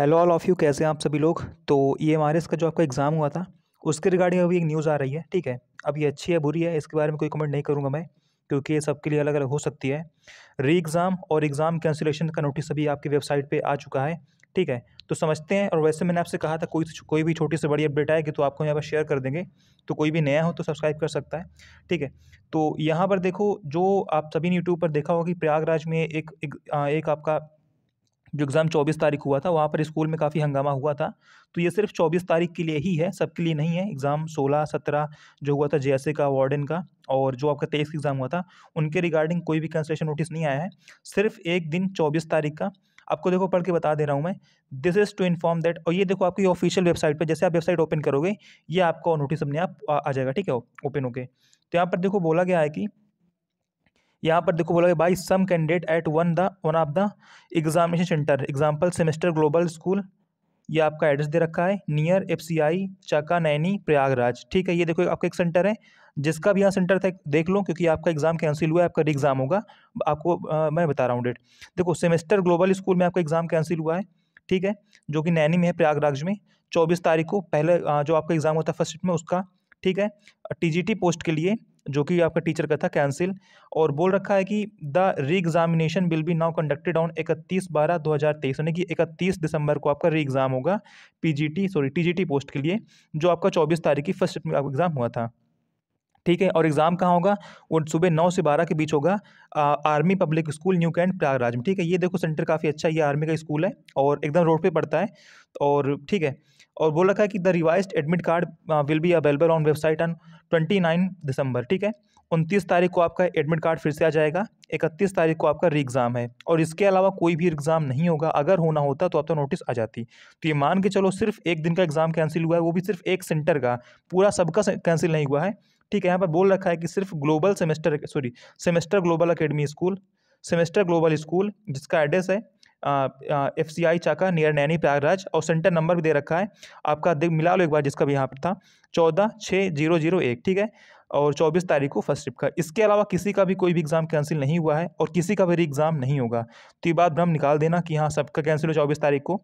hello all of you कैसे हैं आप सभी लोग तो ई एम आर एस का जो आपका एग्ज़ाम हुआ था उसके रिगार्डिंग अभी एक न्यूज़ आ रही है ठीक है अब ये अच्छी है बुरी है इसके बारे में कोई कमेंट नहीं करूँगा मैं क्योंकि ये सबके लिए अलग अलग हो सकती है री एग्ज़ाम और एग्ज़ाम कैंसिलेशन का नोटिस अभी आपकी वेबसाइट पर आ चुका है ठीक है तो समझते हैं और वैसे मैंने आपसे कहा था कोई कोई भी छोटी से बड़ी अपडेट आएगी तो आपको यहाँ पर शेयर कर देंगे तो कोई भी नया हो तो सब्सक्राइब कर सकता है ठीक है तो यहाँ पर देखो जो आप सभी ने यूट्यूब पर देखा होगा कि प्रयागराज में एक एक, एक आपका जो एग्ज़ाम चौबीस तारीख हुआ था वहाँ पर स्कूल में काफ़ी हंगामा हुआ था तो ये सिर्फ चौबीस तारीख के लिए ही है सबके लिए नहीं है एग्ज़ाम सोलह सत्रह जो हुआ था जे का वार्डन का और जो आपका तेईस एग्ज़ाम हुआ था उनके रिगार्डिंग कोई भी कंसेशन नोटिस नहीं आया है सिर्फ एक दिन चौबीस तारीख का आपको देखो पढ़ के बता दे रहा हूँ मैं this is to inform that और ये देखो आपकी ऑफिशियल वेबसाइट पर जैसे आप वेबसाइट ओपन करोगे ये आपका नोटिस अपने आप आ जाएगा ठीक है ओपन होके तो यहाँ पर देखो बोला गया है कि यहाँ पर देखो बोला by some candidate at one the one of the examination centre example semester global school ये आपका एड्रेस दे रखा है नियर एफ सी आई चाका नैनी प्रयागराज ठीक है ये देखो आपका एक सेंटर है जिसका भी यहाँ सेंटर था देख लो क्योंकि आपका एग्ज़ाम कैंसिल हुआ है आपका री एग्ज़ाम होगा आपको आ, मैं बता रहा हूँ डेट देखो सेमेस्टर ग्लोबल स्कूल में आपका एग्ज़ाम कैंसिल हुआ है ठीक है जो कि नैनी में है प्रयागराज में चौबीस तारीख को पहले जो आपका एग्ज़ाम होता है फर्स्ट में उसका ठीक है टी पोस्ट के लिए जो कि आपका टीचर का था कैंसिल और बोल रखा है कि the re examination will be now conducted on इकतीस बारह दो हज़ार तेईस यानी कि इकतीस दिसंबर को आपका री एग्ज़ाम होगा पीजीटी सॉरी टीजीटी पोस्ट के लिए जो आपका चौबीस तारीख की फर्स्ट में आपका एग्ज़ाम हुआ था ठीक है और एग्ज़ाम कहाँ होगा वो सुबह नौ से बारह के बीच होगा आ, army public school new cantt Prayagraj में ठीक है ये देखो सेंटर काफ़ी अच्छा ये आर्मी का स्कूल है और एकदम रोड पे पड़ता है और ठीक है और बोल रखा है कि the revise admit card will be available on website and twenty nine December ठीक है उनतीस तारीख को आपका एडमिट कार्ड फिर से आ जाएगा इकतीस तारीख को आपका री एग्ज़ाम है और इसके अलावा कोई भी एग्ज़ाम नहीं होगा अगर होना होता तो आपका तो नोटिस आ जाती तो ये मान के चलो सिर्फ एक दिन का एग्ज़ाम कैंसिल हुआ है वो भी सिर्फ एक सेंटर का पूरा सबका कैंसिल नहीं हुआ है ठीक है यहाँ पर बोल रखा है कि सिर्फ global semester sorry semester global academy school semester global school जिसका एड्रेस है F C I Chaka near Naini Prayagraj और सेंटर नंबर भी दे रखा है आपका देख मिला लो एक बार जिसका भी यहाँ पर था चौदह छः जीरो जीरो एक ठीक है और चौबीस तारीख को फर्स्ट शिफ्ट का इसके अलावा किसी का भी कोई भी एग्ज़ाम कैंसिल नहीं हुआ है और किसी का भी एग्ज़ाम नहीं होगा तो ये बात भ्रम निकाल देना कि हाँ सबका कैंसिल हो चौबीस तारीख को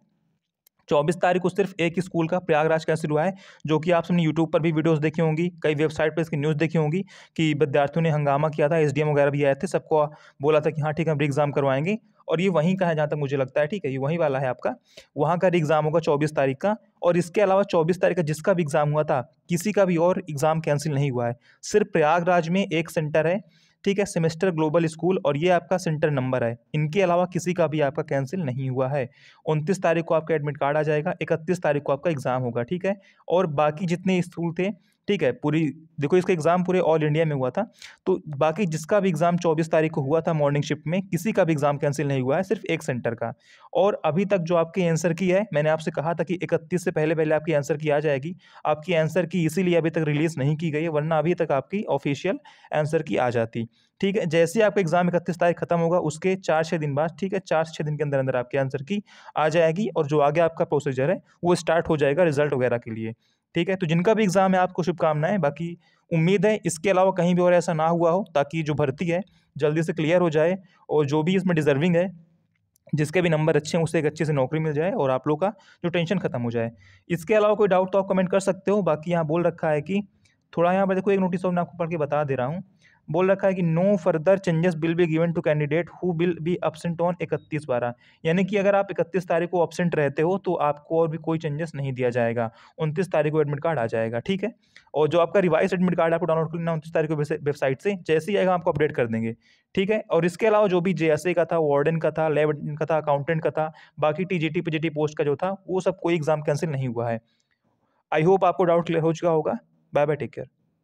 चौबीस तारीख को सिर्फ एक स्कूल का प्रयागराज कैंसिल हुआ है जो कि आप सबने यूट्यूब पर भी वीडियोस देखी होंगी कई वेबसाइट पर इसकी न्यूज़ देखी होंगी कि विद्यार्थियों ने हंगामा किया था एसडीएम वगैरह भी आए थे सबको बोला था कि हाँ ठीक है हम एग्ज़ाम करवाएंगे और ये वहीं का है जहाँ तक मुझे लगता है ठीक है ये वहीं वाला है आपका वहाँ का एग्ज़ाम होगा चौबीस तारीख का और इसके अलावा चौबीस तारीख का जिसका भी एग्ज़ाम हुआ था किसी का भी और एग्ज़ाम कैंसिल नहीं हुआ है सिर्फ प्रयागराज में एक सेंटर है ठीक है सेमेस्टर ग्लोबल स्कूल और ये आपका सेंटर नंबर है इनके अलावा किसी का भी आपका कैंसिल नहीं हुआ है उनतीस तारीख को आपका एडमिट कार्ड आ जाएगा इकतीस तारीख को आपका एग्ज़ाम होगा ठीक है और बाकी जितने स्कूल थे ठीक है पूरी देखो इसका एग्ज़ाम पूरे ऑल इंडिया में हुआ था तो बाकी जिसका भी एग्ज़ाम चौबीस तारीख को हुआ था मॉर्निंग शिफ्ट में किसी का भी एग्ज़ाम कैंसिल नहीं हुआ है सिर्फ एक सेंटर का और अभी तक जो आपके आंसर की है मैंने आपसे कहा था कि इकतीस से पहले पहले आपकी आंसर की आ जाएगी आपकी आंसर की इसीलिए अभी तक रिलीज़ नहीं की गई है वरना अभी तक आपकी ऑफिशियल आंसर की आ जाती ठीक है जैसे ही आपका एग्ज़ाम इकतीस तारीख खत्म होगा उसके चार छः दिन बाद ठीक है चार छः दिन के अंदर अंदर आपकी आंसर की आ जाएगी और जो आगे आपका प्रोसीजर है वो स्टार्ट हो जाएगा रिजल्ट वगैरह के लिए ठीक है तो जिनका भी एग्ज़ाम है आपको शुभकामनाएं बाकी उम्मीद है इसके अलावा कहीं भी और ऐसा ना हुआ हो ताकि जो भर्ती है जल्दी से क्लियर हो जाए और जो भी इसमें डिज़र्विंग है जिसके भी नंबर अच्छे हैं उसे एक अच्छी से नौकरी मिल जाए और आप लोग का जो टेंशन खत्म हो जाए इसके अलावा कोई डाउट तो आप कमेंट कर सकते हो बाकी यहाँ बोल रखा है कि थोड़ा यहाँ पर देखो एक नोटिस तो और मैं आपको पढ़ के बता दे रहा हूँ बोल रखा है कि no further changes will be given to candidate who will be absent on इकतीस बारह यानी कि अगर आप इकतीस तारीख को अपसेंट रहते हो तो आपको और भी कोई चेंजेस नहीं दिया जाएगा उनतीस तारीख को एडमिट कार्ड आ जाएगा ठीक है और जो आपका रिवाइज एडमिट कार्ड आपको डाउनलोड करना उनतीस तारीख को वेबसाइट से जैसे ही आएगा आपको अपडेट कर देंगे ठीक है और इसके अलावा जो भी जे का था वार्डन का था लैब का था अकाउंटेंट का था बाकी T G T P post का जो था वो सब कोई एग्ज़ाम कैंसिल नहीं हुआ है आई होप आपको डाउट क्लियर हो चुका होगा बाय बाय टेक केयर